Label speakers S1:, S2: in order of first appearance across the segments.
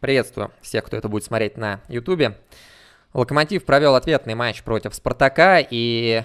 S1: Приветствую всех, кто это будет смотреть на YouTube. Локомотив провел ответный матч против Спартака, и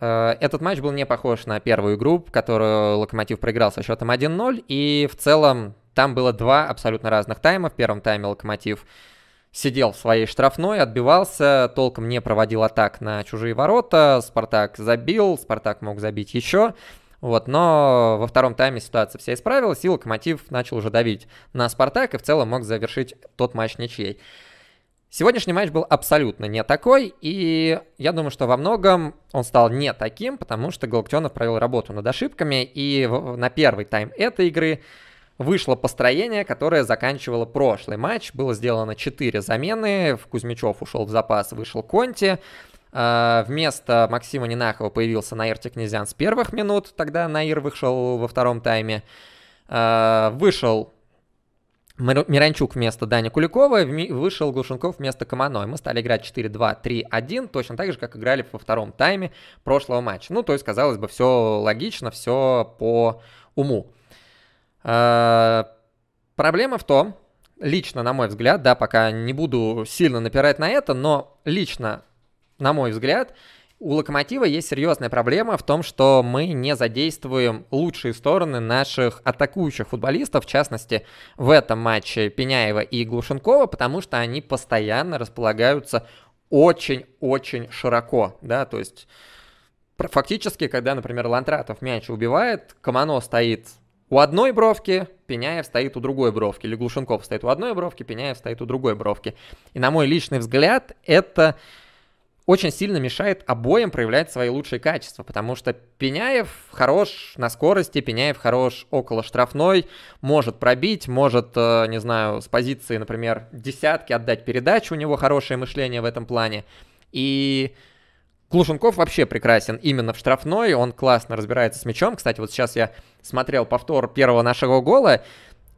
S1: э, этот матч был не похож на первую игру, которую Локомотив проиграл со счетом 1-0, и в целом там было два абсолютно разных тайма. В первом тайме Локомотив сидел в своей штрафной, отбивался, толком не проводил атак на чужие ворота, Спартак забил, Спартак мог забить еще, вот, но во втором тайме ситуация вся исправилась, и Локомотив начал уже давить на Спартак и в целом мог завершить тот матч ничьей. Сегодняшний матч был абсолютно не такой, и я думаю, что во многом он стал не таким, потому что Галактионов провел работу над ошибками, и на первый тайм этой игры вышло построение, которое заканчивало прошлый матч. Было сделано 4 замены, в Кузьмичев ушел в запас, вышел Конти, а, вместо Максима Нинахова появился Наир Текнезян с первых минут, тогда Наир вышел во втором тайме. А, вышел Миранчук вместо Дани Куликова, вышел Глушенков вместо Команой. Мы стали играть 4-2-3-1, точно так же, как играли во втором тайме прошлого матча. Ну, то есть, казалось бы, все логично, все по уму. А, проблема в том, лично, на мой взгляд, да, пока не буду сильно напирать на это, но лично на мой взгляд, у Локомотива есть серьезная проблема в том, что мы не задействуем лучшие стороны наших атакующих футболистов, в частности, в этом матче Пеняева и Глушенкова, потому что они постоянно располагаются очень-очень широко, да, то есть фактически, когда, например, Лантратов мяч убивает, Комано стоит у одной бровки, Пеняев стоит у другой бровки, или Глушенков стоит у одной бровки, Пеняев стоит у другой бровки. И на мой личный взгляд, это очень сильно мешает обоим проявлять свои лучшие качества, потому что Пеняев хорош на скорости, Пеняев хорош около штрафной, может пробить, может, э, не знаю, с позиции, например, десятки отдать передачу, у него хорошее мышление в этом плане. И Клушенков вообще прекрасен именно в штрафной, он классно разбирается с мячом. Кстати, вот сейчас я смотрел повтор первого нашего гола,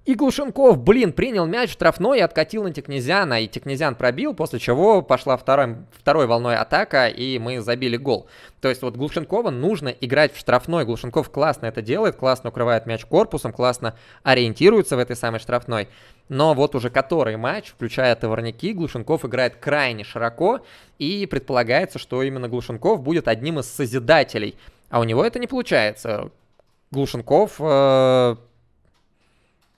S1: и Глушенков, блин, принял мяч в штрафной и откатил на Текнезяна. И Текнезян пробил, после чего пошла вторым, второй волной атака, и мы забили гол. То есть вот Глушенкова нужно играть в штрафной. Глушенков классно это делает, классно укрывает мяч корпусом, классно ориентируется в этой самой штрафной. Но вот уже который матч, включая товарники, Глушенков играет крайне широко, и предполагается, что именно Глушенков будет одним из созидателей. А у него это не получается. Глушенков... Э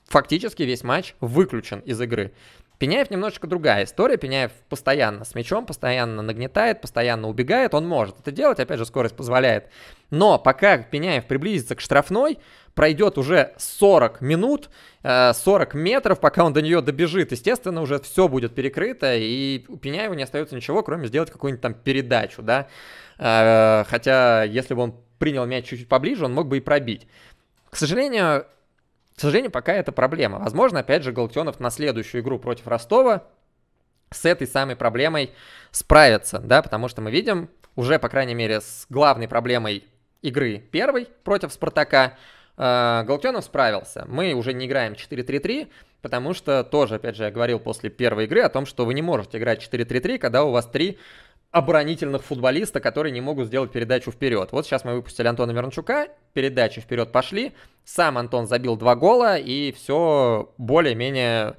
S1: фактически весь матч выключен из игры. Пеняев немножечко другая история. Пеняев постоянно с мячом, постоянно нагнетает, постоянно убегает. Он может это делать, опять же, скорость позволяет. Но пока Пеняев приблизится к штрафной, пройдет уже 40 минут, 40 э, метров, пока он до нее добежит. Естественно, уже все будет перекрыто, и у Пеняева не остается ничего, кроме сделать какую-нибудь там передачу, да. Э, хотя, если бы он принял мяч чуть-чуть поближе, он мог бы и пробить. К сожалению, к сожалению, пока это проблема. Возможно, опять же, Галактионов на следующую игру против Ростова с этой самой проблемой справится, да, потому что мы видим уже, по крайней мере, с главной проблемой игры первой против Спартака э, Галактионов справился. Мы уже не играем 4-3-3, потому что тоже, опять же, я говорил после первой игры о том, что вы не можете играть 4-3-3, когда у вас три оборонительных футболиста, которые не могут сделать передачу вперед. Вот сейчас мы выпустили Антона Вернчука, передачи вперед пошли, сам Антон забил два гола, и все более-менее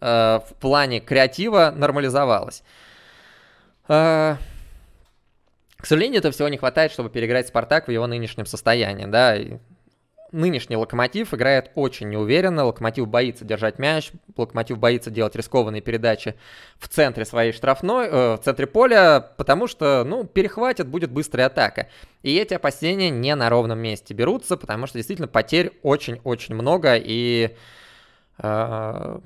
S1: э, в плане креатива нормализовалось. Э, к сожалению, этого всего не хватает, чтобы переиграть «Спартак» в его нынешнем состоянии, да, и нынешний Локомотив играет очень неуверенно. Локомотив боится держать мяч, Локомотив боится делать рискованные передачи в центре своей штрафной, э, в центре поля, потому что, ну, перехватит, будет быстрая атака. И эти опасения не на ровном месте берутся, потому что действительно потерь очень-очень много и... Э,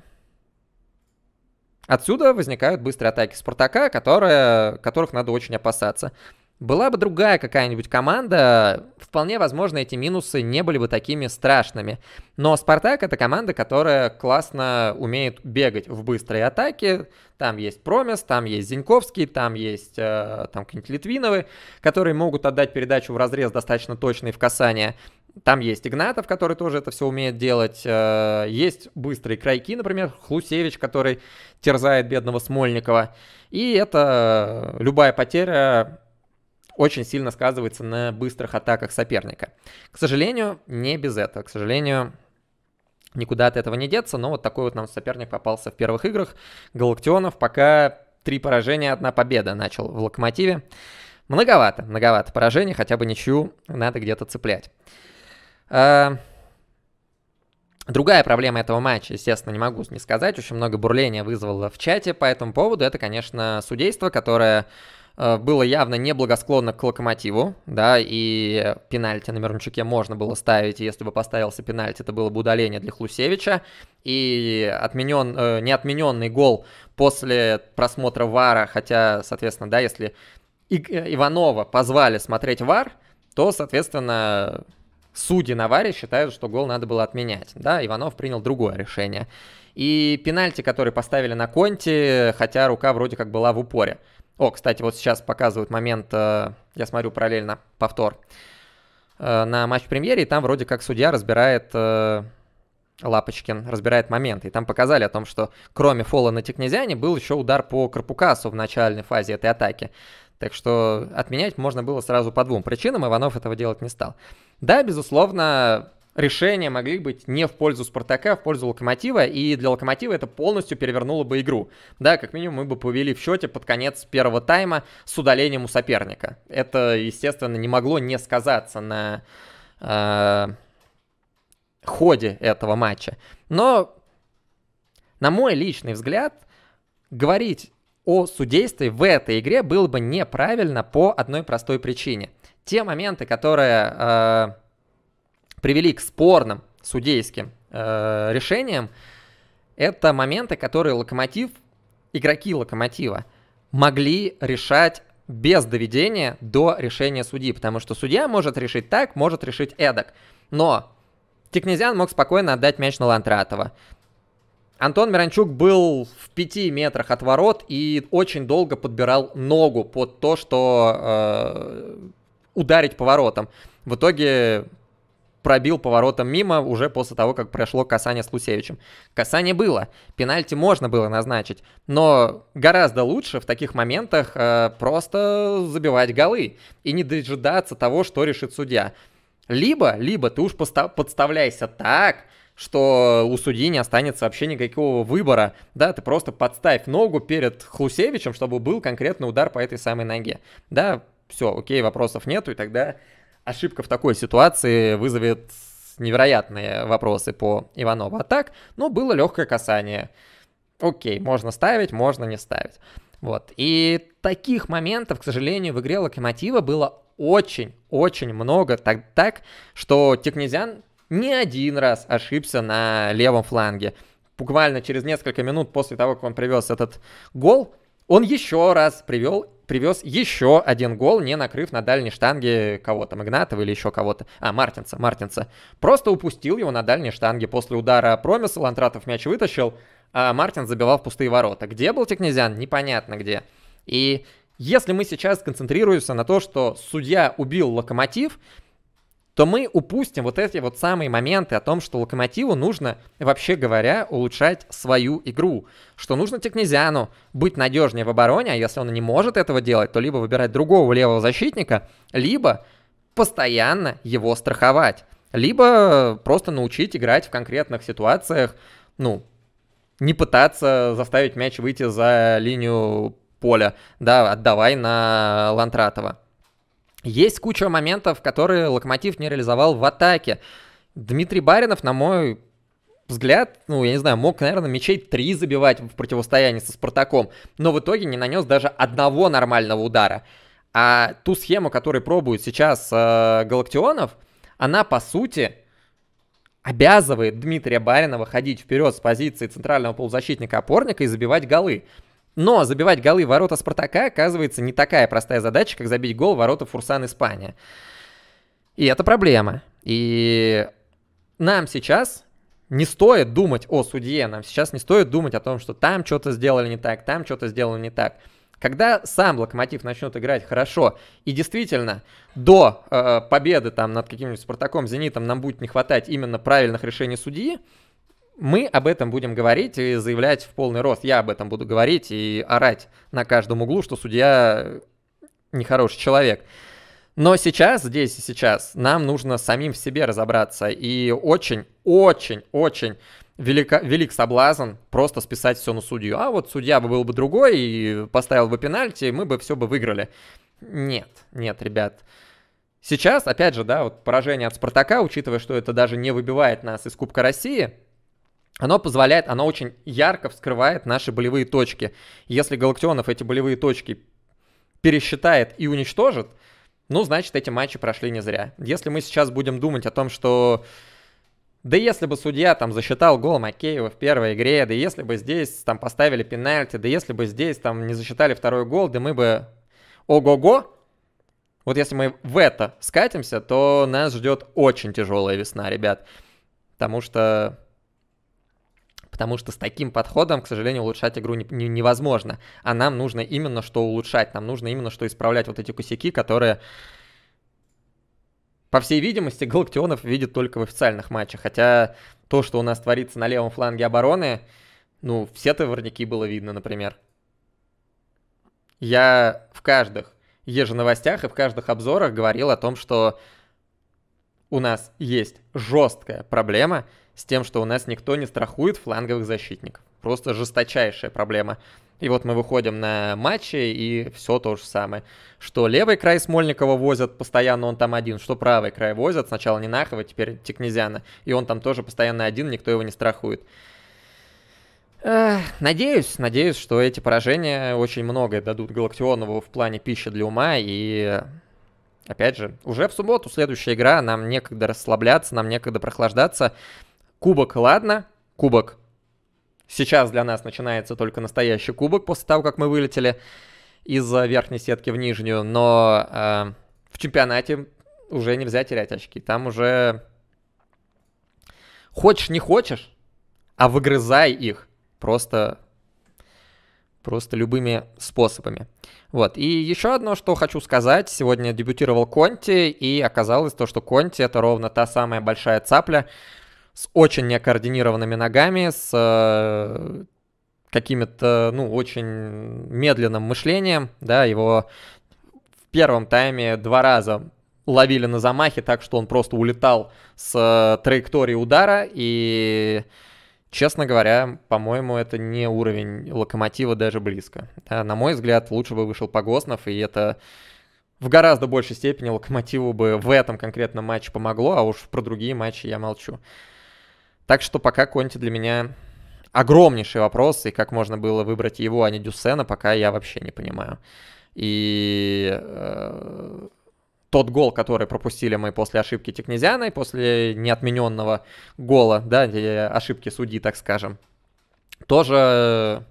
S1: Отсюда возникают быстрые атаки Спартака, которые, которых надо очень опасаться. Была бы другая какая-нибудь команда, вполне возможно, эти минусы не были бы такими страшными. Но «Спартак» — это команда, которая классно умеет бегать в быстрой атаке. Там есть Промес, там есть Зиньковский, там есть э, там какие-нибудь Литвиновы, которые могут отдать передачу в разрез достаточно точный в касание. Там есть Игнатов, который тоже это все умеет делать. Э, есть быстрые крайки, например, Хлусевич, который терзает бедного Смольникова. И это любая потеря очень сильно сказывается на быстрых атаках соперника. К сожалению, не без этого. К сожалению, никуда от этого не деться, но вот такой вот нам соперник попался в первых играх. Галактионов пока три поражения, одна победа начал в Локомотиве. Многовато, многовато поражений, хотя бы ничью надо где-то цеплять. А, другая проблема этого матча, естественно, не могу не сказать, очень много бурления вызвало в чате по этому поводу, это, конечно, судейство, которое Э, было явно неблагосклонно к локомотиву, да, и пенальти на Мирончуке можно было ставить, если бы поставился пенальти, это было бы удаление для Хлусевича, и отменен, э, неотмененный гол после просмотра ВАРа, хотя, соответственно, да, если и, э, Иванова позвали смотреть ВАР, то, соответственно, судьи на ВАРе считают, что гол надо было отменять, да, Иванов принял другое решение. И пенальти, которые поставили на Конте, хотя рука вроде как была в упоре. О, кстати, вот сейчас показывают момент, э, я смотрю параллельно повтор э, на матч-премьере, и там вроде как судья разбирает э, Лапочкин разбирает момент. И там показали о том, что кроме фола на Текнезяне был еще удар по Карпукасу в начальной фазе этой атаки. Так что отменять можно было сразу по двум причинам, Иванов этого делать не стал. Да, безусловно, решения могли быть не в пользу Спартака, а в пользу Локомотива, и для Локомотива это полностью перевернуло бы игру. Да, как минимум мы бы повели в счете под конец первого тайма с удалением у соперника. Это, естественно, не могло не сказаться на э, ходе этого матча. Но, на мой личный взгляд, говорить о судействе в этой игре было бы неправильно по одной простой причине. Те моменты, которые... Э, привели к спорным судейским э, решениям, это моменты, которые локомотив, игроки локомотива могли решать без доведения до решения судьи, потому что судья может решить так, может решить эдак. Но Тикнезиан мог спокойно отдать мяч на Лантратова. Антон Миранчук был в пяти метрах от ворот и очень долго подбирал ногу под то, что э, ударить по воротам. В итоге пробил поворотом мимо уже после того, как прошло касание с Лусевичем. Касание было, пенальти можно было назначить, но гораздо лучше в таких моментах э, просто забивать голы и не дожидаться того, что решит судья. Либо, либо ты уж подставляйся так, что у судьи не останется вообще никакого выбора, да, ты просто подставь ногу перед Хлусевичем, чтобы был конкретный удар по этой самой ноге, да, все, окей, вопросов нету, и тогда ошибка в такой ситуации вызовет невероятные вопросы по Иванову. А так, ну, было легкое касание. Окей, можно ставить, можно не ставить. Вот. И таких моментов, к сожалению, в игре Локомотива было очень-очень много. Так, так, что Технезян не один раз ошибся на левом фланге. Буквально через несколько минут после того, как он привез этот гол, он еще раз привел привез еще один гол, не накрыв на дальней штанге кого-то, Магнатова или еще кого-то. А, Мартинца, Мартинца, Просто упустил его на дальней штанге. После удара Промисел Лантратов мяч вытащил, а Мартин забивал в пустые ворота. Где был Текнезян? Непонятно где. И если мы сейчас концентрируемся на то, что судья убил локомотив, то мы упустим вот эти вот самые моменты о том, что Локомотиву нужно, вообще говоря, улучшать свою игру, что нужно Текнезиану быть надежнее в обороне, а если он не может этого делать, то либо выбирать другого левого защитника, либо постоянно его страховать, либо просто научить играть в конкретных ситуациях, ну, не пытаться заставить мяч выйти за линию поля, да, отдавай на Лантратова. Есть куча моментов, которые Локомотив не реализовал в атаке. Дмитрий Баринов, на мой взгляд, ну, я не знаю, мог, наверное, мечей 3 забивать в противостоянии со Спартаком, но в итоге не нанес даже одного нормального удара. А ту схему, которую пробуют сейчас э, Галактионов, она, по сути, обязывает Дмитрия Баринова ходить вперед с позиции центрального полузащитника-опорника и забивать голы. Но забивать голы в ворота Спартака оказывается не такая простая задача, как забить гол в ворота Фурсан Испания. И это проблема. И нам сейчас не стоит думать о судье, нам сейчас не стоит думать о том, что там что-то сделали не так, там что-то сделали не так. Когда сам Локомотив начнет играть хорошо, и действительно до э, победы там над каким-нибудь Спартаком, Зенитом нам будет не хватать именно правильных решений судьи, мы об этом будем говорить и заявлять в полный рост. Я об этом буду говорить и орать на каждом углу, что судья нехороший человек. Но сейчас, здесь и сейчас, нам нужно самим в себе разобраться. И очень, очень, очень велика, велик соблазн просто списать все на судью. А вот судья бы был бы другой и поставил бы пенальти, и мы бы все бы выиграли. Нет, нет, ребят. Сейчас, опять же, да, вот поражение от Спартака, учитывая, что это даже не выбивает нас из Кубка России, оно позволяет, оно очень ярко вскрывает наши болевые точки. Если Галактионов эти болевые точки пересчитает и уничтожит, ну, значит, эти матчи прошли не зря. Если мы сейчас будем думать о том, что да если бы судья там засчитал гол Макеева в первой игре, да если бы здесь там поставили пенальти, да если бы здесь там не засчитали второй гол, да мы бы ого-го. Вот если мы в это скатимся, то нас ждет очень тяжелая весна, ребят. Потому что потому что с таким подходом, к сожалению, улучшать игру не, не, невозможно. А нам нужно именно что улучшать, нам нужно именно что исправлять вот эти косяки, которые, по всей видимости, Галактионов видит только в официальных матчах. Хотя то, что у нас творится на левом фланге обороны, ну, все-то ворняки было видно, например. Я в каждых еженовостях и в каждых обзорах говорил о том, что у нас есть жесткая проблема – с тем, что у нас никто не страхует фланговых защитников. Просто жесточайшая проблема. И вот мы выходим на матчи, и все то же самое. Что левый край Смольникова возят, постоянно он там один. Что правый край возят, сначала Нинахова, теперь Текнезяна. И он там тоже постоянно один, никто его не страхует. Надеюсь, надеюсь, что эти поражения очень многое дадут Галактионову в плане пищи для ума. И, опять же, уже в субботу следующая игра, нам некогда расслабляться, нам некогда прохлаждаться. Кубок, ладно? Кубок. Сейчас для нас начинается только настоящий кубок после того, как мы вылетели из э, верхней сетки в нижнюю, но э, в чемпионате уже нельзя терять очки. Там уже хочешь, не хочешь, а выгрызай их просто, просто любыми способами. Вот. И еще одно, что хочу сказать. Сегодня дебютировал Конти, и оказалось то, что Конти — это ровно та самая большая цапля, с очень некоординированными ногами, с э, каким-то, ну, очень медленным мышлением, да, его в первом тайме два раза ловили на замахе так, что он просто улетал с э, траектории удара, и, честно говоря, по-моему, это не уровень локомотива даже близко. Да, на мой взгляд, лучше бы вышел Погоснов, и это в гораздо большей степени локомотиву бы в этом конкретном матче помогло, а уж про другие матчи я молчу. Так что пока Конти для меня огромнейший вопрос, и как можно было выбрать его, а не Дюсена, пока я вообще не понимаю. И э, тот гол, который пропустили мы после ошибки Текнезиана и после неотмененного гола, да, ошибки судьи, так скажем, тоже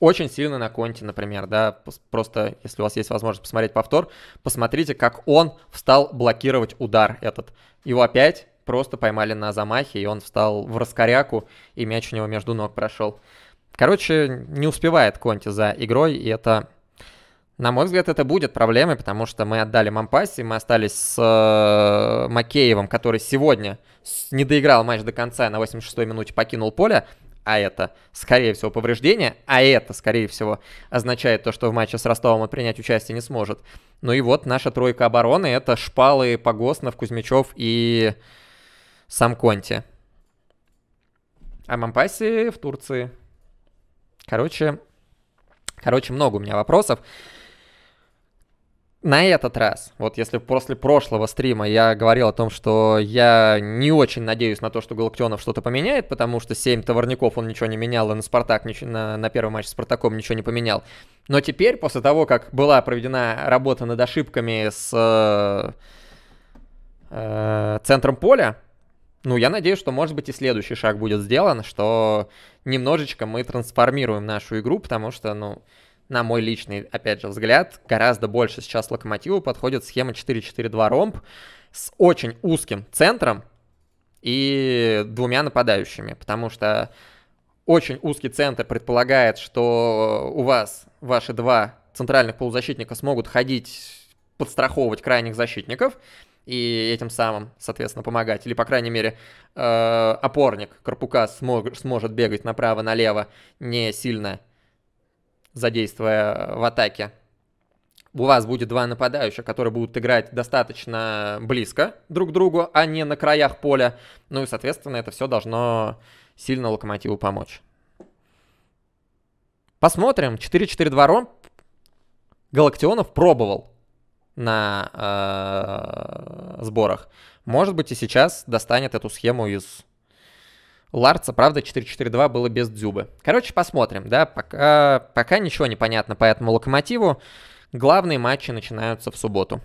S1: очень сильно на Конте, например, да, просто, если у вас есть возможность посмотреть повтор, посмотрите, как он встал блокировать удар этот. Его опять просто поймали на замахе, и он встал в раскоряку, и мяч у него между ног прошел. Короче, не успевает Конти за игрой, и это, на мой взгляд, это будет проблемой, потому что мы отдали Мампаси, мы остались с э, Макеевым, который сегодня не доиграл матч до конца, на 86-й минуте покинул поле, а это, скорее всего, повреждение, а это, скорее всего, означает то, что в матче с Ростовом он принять участие не сможет. Ну и вот наша тройка обороны — это Шпалы, Погоснов, Кузьмичев и сам Конте. А Мампаси в Турции. Короче, короче, много у меня вопросов. На этот раз, вот если после прошлого стрима я говорил о том, что я не очень надеюсь на то, что Галактионов что-то поменяет, потому что 7 товарников он ничего не менял, и на Спартак на, на первый матч с Спартаком ничего не поменял. Но теперь, после того, как была проведена работа над ошибками с э, э, центром поля, ну, я надеюсь, что, может быть, и следующий шаг будет сделан, что немножечко мы трансформируем нашу игру, потому что, ну, на мой личный, опять же, взгляд, гораздо больше сейчас Локомотиву подходит схема 4-4-2 ромб с очень узким центром и двумя нападающими, потому что очень узкий центр предполагает, что у вас ваши два центральных полузащитника смогут ходить, подстраховывать крайних защитников, и этим самым, соответственно, помогать. Или, по крайней мере, э, опорник Карпука смог, сможет бегать направо-налево, не сильно задействуя в атаке. У вас будет два нападающих, которые будут играть достаточно близко друг к другу, а не на краях поля. Ну и, соответственно, это все должно сильно Локомотиву помочь. Посмотрим. 4-4-2 Ром Галактионов пробовал на э, сборах. Может быть, и сейчас достанет эту схему из Ларца, правда, 4-4-2 было без Дзюбы. Короче, посмотрим, да, пока, пока ничего не понятно по этому локомотиву. Главные матчи начинаются в субботу.